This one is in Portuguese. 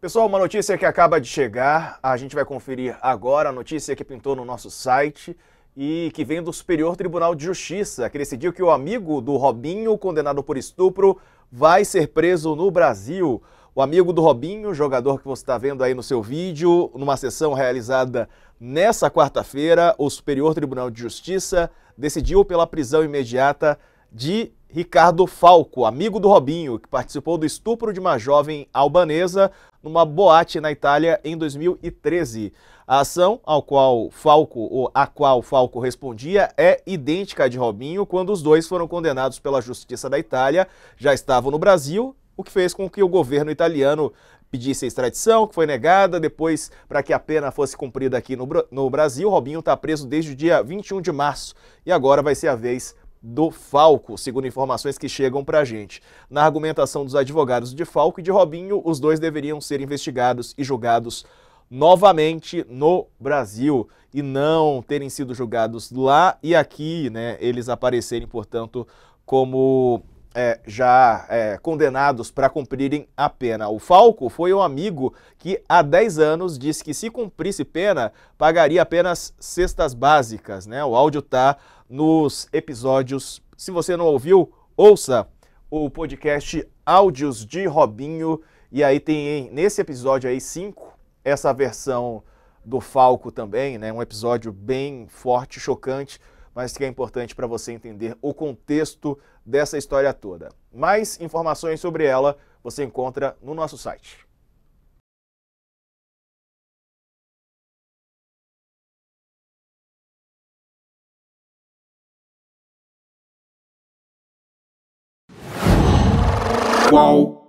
Pessoal, uma notícia que acaba de chegar, a gente vai conferir agora, a notícia que pintou no nosso site e que vem do Superior Tribunal de Justiça, que decidiu que o amigo do Robinho, condenado por estupro, vai ser preso no Brasil. O amigo do Robinho, jogador que você está vendo aí no seu vídeo, numa sessão realizada nessa quarta-feira, o Superior Tribunal de Justiça decidiu pela prisão imediata de Ricardo Falco, amigo do Robinho, que participou do estupro de uma jovem albanesa numa boate na Itália em 2013. A ação ao qual Falco ou a qual Falco respondia é idêntica à de Robinho quando os dois foram condenados pela justiça da Itália, já estavam no Brasil, o que fez com que o governo italiano pedisse a extradição, que foi negada. Depois, para que a pena fosse cumprida aqui no, no Brasil, Robinho está preso desde o dia 21 de março e agora vai ser a vez do Falco, segundo informações que chegam para a gente. Na argumentação dos advogados de Falco e de Robinho, os dois deveriam ser investigados e julgados novamente no Brasil e não terem sido julgados lá e aqui, né? Eles aparecerem, portanto, como é, já é, condenados para cumprirem a pena. O Falco foi um amigo que há 10 anos disse que se cumprisse pena, pagaria apenas cestas básicas. Né? O áudio está nos episódios. Se você não ouviu, ouça o podcast Áudios de Robinho. E aí tem nesse episódio aí 5 essa versão do Falco também, né? Um episódio bem forte, chocante mas que é importante para você entender o contexto dessa história toda. Mais informações sobre ela você encontra no nosso site. Qual?